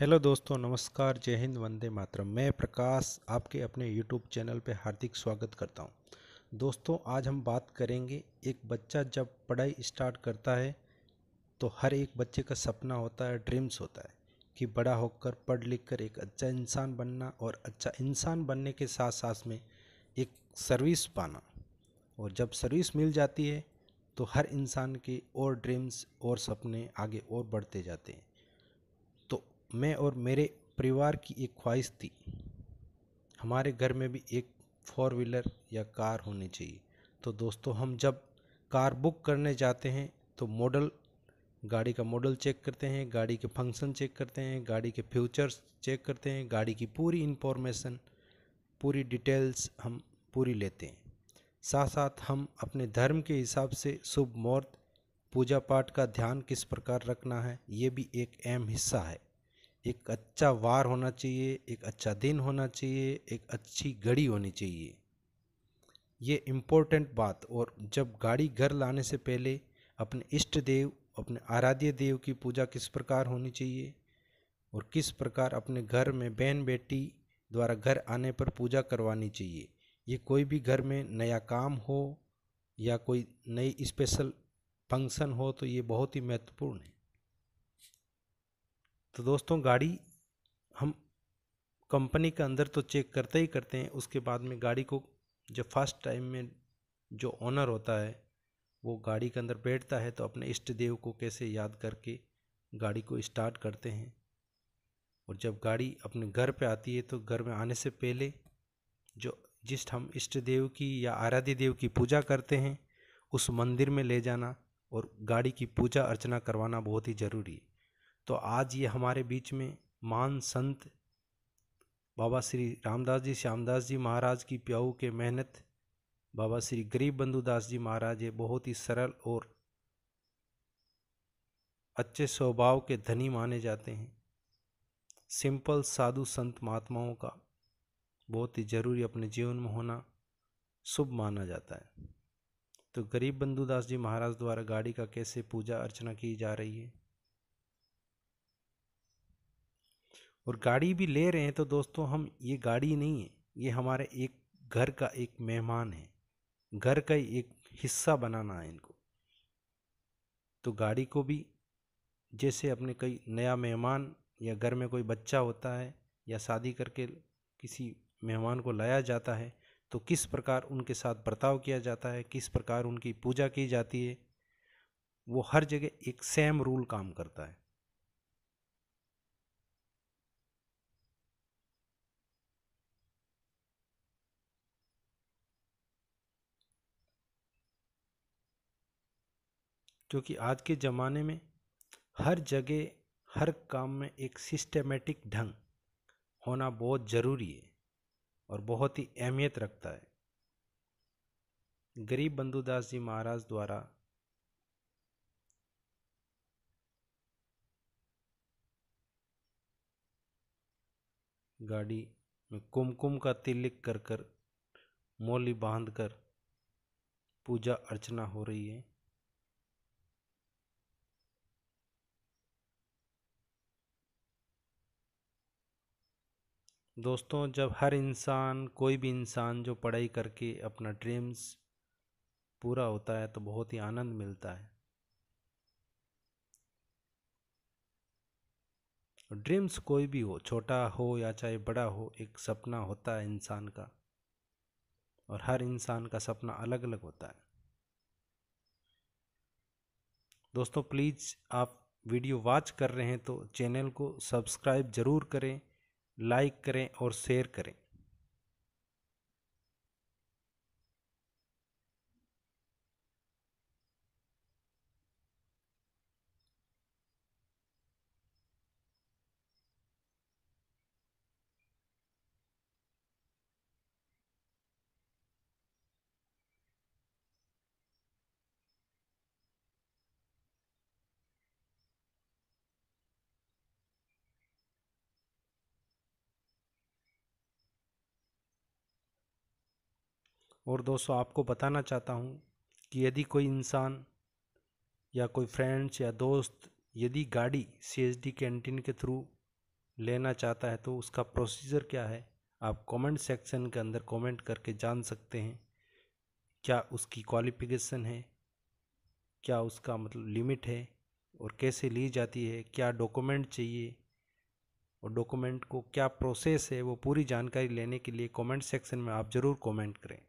hello दोस्तों नमस्कार जय हिंद वंदे मातरम मैं प्रकाश आपके अपने यूट्यूब चैनल पर हार्दिक स्वागत करता हूं दोस्तों आज हम बात करेंगे एक बच्चा जब पढ़ाई स्टार्ट करता है तो हर एक बच्चे का सपना होता है ड्रीम्स होता है कि बड़ा होकर पढ़ लिख कर एक अच्छा इंसान बनना और अच्छा इंसान बनने के साथ साथ में एक सर्विस पाना और जब सर्विस मिल जाती है तो हर इंसान के और ड्रीम्स और सपने आगे और बढ़ते जाते हैं मैं और मेरे परिवार की एक ख्वाहिश थी हमारे घर में भी एक फोर व्हीलर या कार होनी चाहिए तो दोस्तों हम जब कार बुक करने जाते हैं तो मॉडल गाड़ी का मॉडल चेक करते हैं गाड़ी के फंक्शन चेक करते हैं गाड़ी के फ्यूचर्स चेक करते हैं गाड़ी की पूरी इन्फॉर्मेशन पूरी डिटेल्स हम पूरी लेते हैं साथ साथ हम अपने धर्म के हिसाब से शुभ मुहूर्त पूजा पाठ का ध्यान किस प्रकार रखना है ये भी एक अहम हिस्सा है एक अच्छा वार होना चाहिए एक अच्छा दिन होना चाहिए एक अच्छी घड़ी होनी चाहिए ये इम्पोर्टेंट बात और जब गाड़ी घर लाने से पहले अपने इष्ट देव अपने आराध्य देव की पूजा किस प्रकार होनी चाहिए और किस प्रकार अपने घर में बहन बेटी द्वारा घर आने पर पूजा करवानी चाहिए ये कोई भी घर में नया काम हो या कोई नई स्पेशल फंक्शन हो तो ये बहुत ही महत्वपूर्ण है तो दोस्तों गाड़ी हम कंपनी के अंदर तो चेक करते ही करते हैं उसके बाद में गाड़ी को जब फर्स्ट टाइम में जो ऑनर होता है वो गाड़ी के अंदर बैठता है तो अपने इष्ट देव को कैसे याद करके गाड़ी को स्टार्ट करते हैं और जब गाड़ी अपने घर पे आती है तो घर में आने से पहले जो जिस हम इष्ट देव की या आराध्य देव की पूजा करते हैं उस मंदिर में ले जाना और गाड़ी की पूजा अर्चना करवाना बहुत ही ज़रूरी है तो आज ये हमारे बीच में मान संत बाबा श्री रामदास जी श्यामदास जी महाराज की प्याऊ के मेहनत बाबा श्री गरीब बंधु दास जी महाराज ये बहुत ही सरल और अच्छे स्वभाव के धनी माने जाते हैं सिंपल साधु संत महात्माओं का बहुत ही ज़रूरी अपने जीवन में होना शुभ माना जाता है तो गरीब बंधु दास जी महाराज द्वारा गाड़ी का कैसे पूजा अर्चना की जा रही है और गाड़ी भी ले रहे हैं तो दोस्तों हम ये गाड़ी नहीं है ये हमारे एक घर का एक मेहमान है घर का ही एक हिस्सा बनाना है इनको तो गाड़ी को भी जैसे अपने कई नया मेहमान या घर में कोई बच्चा होता है या शादी करके किसी मेहमान को लाया जाता है तो किस प्रकार उनके साथ बर्ताव किया जाता है किस प्रकार उनकी पूजा की जाती है वो हर जगह एक सेम रूल काम करता है क्योंकि आज के ज़माने में हर जगह हर काम में एक सिस्टमेटिक ढंग होना बहुत ज़रूरी है और बहुत ही अहमियत रखता है गरीब बंधुदास जी महाराज द्वारा गाड़ी में कुमकुम का तिलिक कर कर मोली बांध कर पूजा अर्चना हो रही है दोस्तों जब हर इंसान कोई भी इंसान जो पढ़ाई करके अपना ड्रीम्स पूरा होता है तो बहुत ही आनंद मिलता है ड्रीम्स कोई भी हो छोटा हो या चाहे बड़ा हो एक सपना होता है इंसान का और हर इंसान का सपना अलग अलग होता है दोस्तों प्लीज़ आप वीडियो वॉच कर रहे हैं तो चैनल को सब्सक्राइब ज़रूर करें लाइक करें और शेयर करें और दोस्तों आपको बताना चाहता हूँ कि यदि कोई इंसान या कोई फ्रेंड्स या दोस्त यदि गाड़ी डी कैंटीन के थ्रू लेना चाहता है तो उसका प्रोसीजर क्या है आप कमेंट सेक्शन के अंदर कमेंट करके जान सकते हैं क्या उसकी क्वालिफिकेशन है क्या उसका मतलब लिमिट है और कैसे ली जाती है क्या डॉक्यूमेंट चाहिए और डॉक्यूमेंट को क्या प्रोसेस है वो पूरी जानकारी लेने के लिए कमेंट सेक्शन में आप ज़रूर कमेंट करें